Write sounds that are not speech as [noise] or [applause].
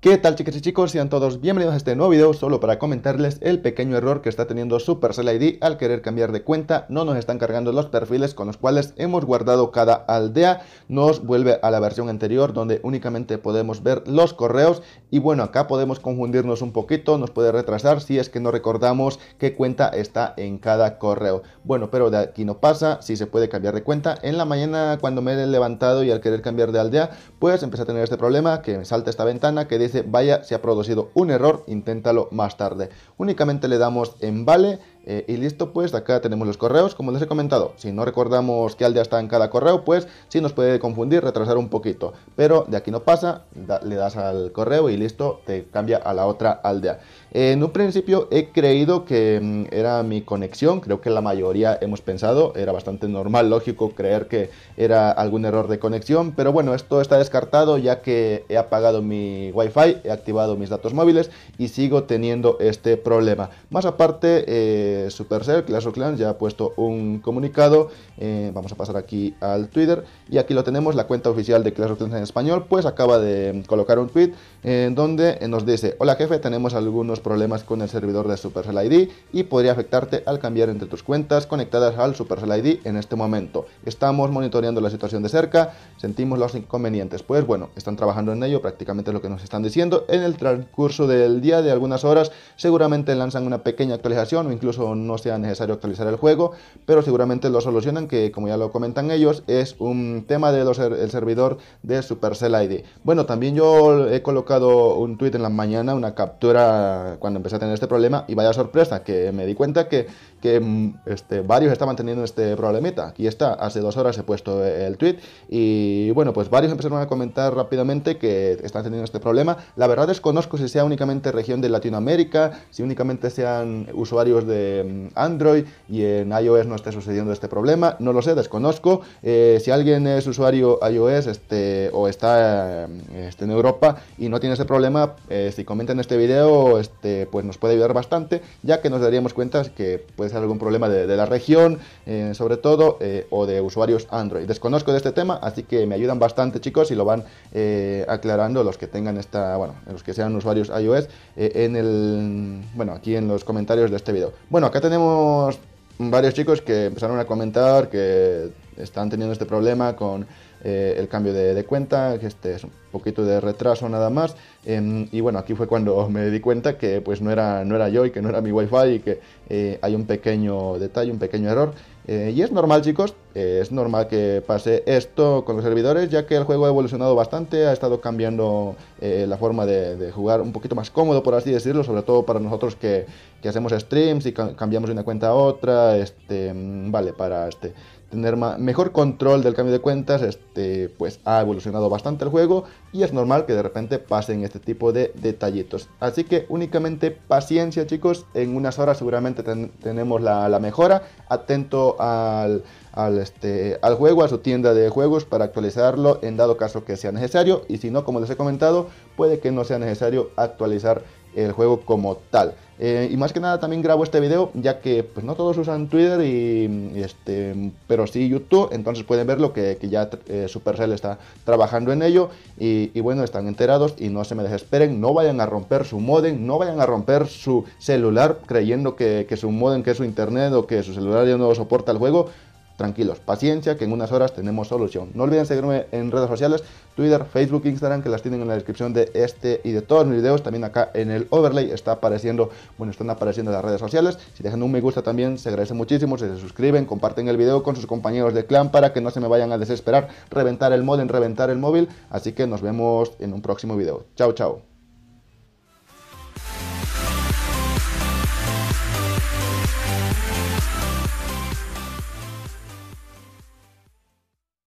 ¿Qué tal chicas y chicos? Sean todos bienvenidos a este nuevo video solo para comentarles el pequeño error que está teniendo Supercell ID al querer cambiar de cuenta, no nos están cargando los perfiles con los cuales hemos guardado cada aldea, nos vuelve a la versión anterior donde únicamente podemos ver los correos y bueno acá podemos confundirnos un poquito, nos puede retrasar si es que no recordamos qué cuenta está en cada correo. Bueno pero de aquí no pasa, si se puede cambiar de cuenta, en la mañana cuando me he levantado y al querer cambiar de aldea pues empecé a tener este problema que me salta esta ventana que dice, vaya, se ha producido un error, inténtalo más tarde. Únicamente le damos en vale eh, y listo, pues acá tenemos los correos, como les he comentado, si no recordamos qué aldea está en cada correo, pues sí nos puede confundir, retrasar un poquito, pero de aquí no pasa, le das al correo y listo, te cambia a la otra aldea. en un principio he creído que mm, era mi conexión, creo que la mayoría hemos pensado, era bastante normal, lógico creer que era algún error de conexión, pero bueno, esto está descartado ya que he apagado mi wifi, he activado mis datos móviles y sigo teniendo este problema. Más aparte, eh, Supercell, Clash of Clans, ya ha puesto un comunicado. Eh, vamos a pasar aquí al Twitter. Y aquí lo tenemos, la cuenta oficial de Clash of Clans en español, pues acaba de colocar un tweet en eh, donde nos dice, hola jefe, tenemos algunos problemas con el servidor de Supercell ID y podría afectarte al cambiar entre tus cuentas conectadas al Supercell ID en este momento. Estamos monitoreando la situación de cerca, sentimos los inconvenientes. Pues bueno, están trabajando en ello, prácticamente es lo que nos están diciendo. En el transcurso del día de algunas horas seguramente lanzan una pequeña actualización o incluso no sea necesario actualizar el juego, pero seguramente lo solucionan, que como ya lo comentan ellos, es un tema del servidor de Supercell ID. Bueno, también yo he colocado un tweet en la mañana, una captura cuando empecé a tener este problema, y vaya sorpresa, que me di cuenta que, mm, este, varios estaban teniendo este problemita. Aquí está, hace dos horas he puesto el tweet, y bueno, pues varios empezaron a comentar rápidamente que están teniendo este problema. La verdad es conozco si sea únicamente región de Latinoamérica, si únicamente sean usuarios de Android y en iOS no esté sucediendo este problema. No lo sé, desconozco. Eh, si alguien es usuario iOS este, o está eh, este, en Europa y no tiene ese problema, eh, si comentan este video, este, pues nos puede ayudar bastante, ya que nos daríamos cuenta que puede ser algún problema de, de la región, sobre todo, o de usuarios Android. Desconozco de este tema, así que me ayudan bastante, chicos, y lo van aclarando los que tengan esta, bueno, los que sean usuarios iOS en el, bueno, aquí en los comentarios de este video. Bueno, bueno, acá tenemos varios chicos que empezaron a comentar que están teniendo este problema con eh, el cambio de, cuenta, que este es un poquito de retraso nada más. Em, y bueno, aquí fue cuando [laughs] me di cuenta que pues no era, no era yo y que no era mi wifi y que eh, hay un pequeño detalle, un pequeño error. Eh, y es normal, chicos, eh, es normal que pase esto con los servidores, ya que el juego ha evolucionado bastante, ha estado cambiando eh, la forma de, jugar un poquito más cómodo, por así decirlo, sobre todo para nosotros que, hacemos streams y cambiamos de una cuenta a otra, este, mm, vale, para este, tener mejor control del cambio de cuentas, este, pues ha evolucionado bastante el juego y es normal que de repente pasen este tipo de detallitos. Así que únicamente paciencia chicos, en unas horas seguramente tenemos la, mejora, atento este, al juego, a su tienda de juegos para actualizarlo en dado caso que sea necesario y si no, como les he comentado, puede que no sea necesario actualizar el juego como tal. Eh, y más que nada también grabo este video ya que pues no todos usan Twitter y, este, pero sí YouTube, entonces pueden verlo que, ya eh, Supercell está trabajando en ello y, bueno, están enterados y no se me desesperen, no vayan a romper su modem, no vayan a romper su celular creyendo que, que su modem, que su internet o que su celular ya no soporta el juego, tranquilos, paciencia, que en unas horas tenemos solución. No olviden seguirme en redes sociales, Twitter, Facebook, Instagram, que las tienen en la descripción de este y de todos mis videos. También acá en el overlay está apareciendo, bueno, están apareciendo las redes sociales. Si dejan un me gusta también, se agradece muchísimo. Si se suscriben, comparten el video con sus compañeros de clan para que no se me vayan a desesperar, reventar el modem, reventar el móvil. Así que nos vemos en un próximo video. Chao, chao.